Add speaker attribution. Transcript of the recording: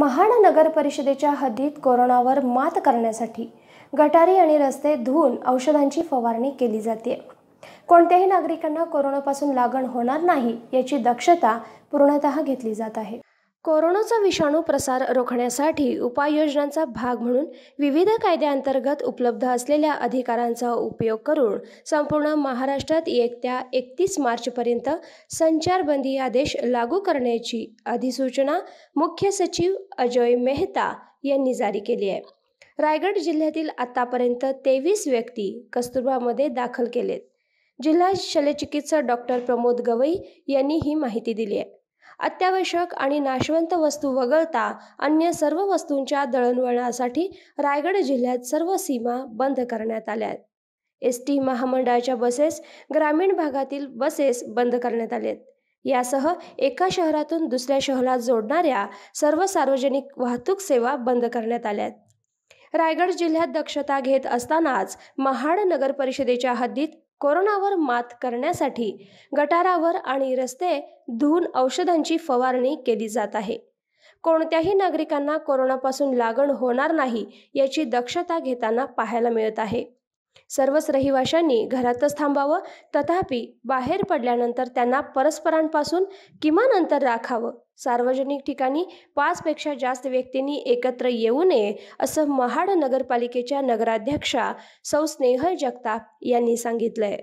Speaker 1: महाड नगर परिषदेच्या हद्दीत कोरोनावर मात करण्यासाठी गटारी आणि रस्ते धुवून औषधांची फवारणी केली जाते कोणत्याही नागरिकांना कोरोनापासून लागण होणार नाही याची दक्षता पूर्णतः घेतली जात आहे कोरोनाचा विषाणू प्रसार रोखण्यासाठी उपाययोजनांचा भाग म्हणून विविध कायद्याअंतर्गत उपलब्ध असलेल्या अधिकारांचा उपयोग करून संपूर्ण महाराष्ट्रात येत्या एकतीस मार्चपर्यंत संचारबंदी आदेश लागू करण्याची अधिसूचना मुख्य सचिव अजय मेहता यांनी जारी केली आहे रायगड जिल्ह्यातील आतापर्यंत तेवीस व्यक्ती कस्तुरबामध्ये दाखल केलेत जिल्हा शल्यचिकित्सक डॉक्टर प्रमोद गवई यांनी ही माहिती दिली आहे अत्यावश्यक आणि नाशवंत वस्तू वगळता अन्य सर्व वस्तूंच्या दळणवळणासाठी रायगड जिल्ह्यात सर्व सीमा बंद करण्यात आल्या आहेत एस टी महामंडळाच्या बसेस ग्रामीण भागातील बसेस बंद करण्यात आल्या यासह एका शहरातून दुसऱ्या शहरात जोडणाऱ्या सर्व सार्वजनिक वाहतूक सेवा बंद करण्यात आल्या रायगड जिल्ह्यात दक्षता घेत असतानाच महाड नगर परिषदेच्या हद्दीत कोरोनावर मात करण्यासाठी गटारावर आणि रस्ते धुवून औषधांची फवारणी केली जात आहे कोणत्याही नागरिकांना कोरोनापासून लागण होणार नाही याची दक्षता घेताना पाहायला मिळत आहे सर्वच रहिवाशांनी घरातच थांबावं तथापि बाहेर पडल्यानंतर त्यांना परस्परांपासून किमान अंतर राखावं सार्वजनिक ठिकाणी पाचपेक्षा जास्त व्यक्तींनी एकत्र येऊ नये असं महाड नगरपालिकेच्या नगराध्यक्षा सौ स्नेहल जगताप यांनी सांगितलंय